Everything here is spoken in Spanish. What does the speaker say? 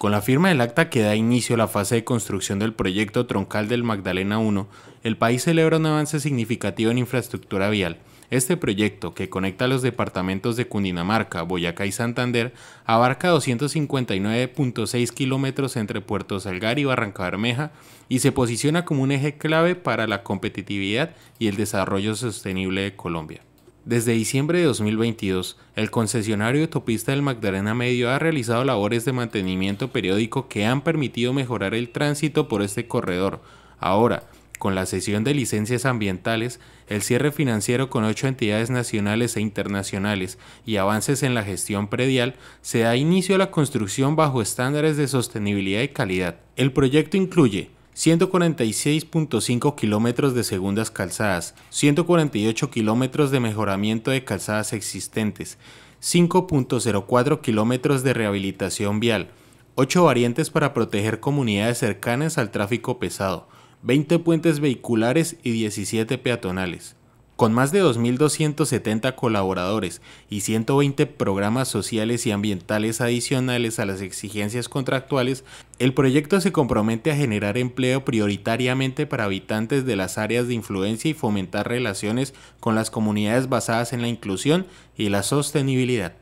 Con la firma del acta que da inicio a la fase de construcción del proyecto troncal del Magdalena 1, el país celebra un avance significativo en infraestructura vial. Este proyecto, que conecta los departamentos de Cundinamarca, Boyacá y Santander, abarca 259.6 kilómetros entre Puerto Salgar y Barranca Bermeja y se posiciona como un eje clave para la competitividad y el desarrollo sostenible de Colombia. Desde diciembre de 2022, el concesionario autopista del Magdalena Medio ha realizado labores de mantenimiento periódico que han permitido mejorar el tránsito por este corredor. Ahora, con la cesión de licencias ambientales, el cierre financiero con ocho entidades nacionales e internacionales y avances en la gestión predial, se da inicio a la construcción bajo estándares de sostenibilidad y calidad. El proyecto incluye 146.5 kilómetros de segundas calzadas, 148 kilómetros de mejoramiento de calzadas existentes, 5.04 kilómetros de rehabilitación vial, 8 variantes para proteger comunidades cercanas al tráfico pesado, 20 puentes vehiculares y 17 peatonales. Con más de 2.270 colaboradores y 120 programas sociales y ambientales adicionales a las exigencias contractuales, el proyecto se compromete a generar empleo prioritariamente para habitantes de las áreas de influencia y fomentar relaciones con las comunidades basadas en la inclusión y la sostenibilidad.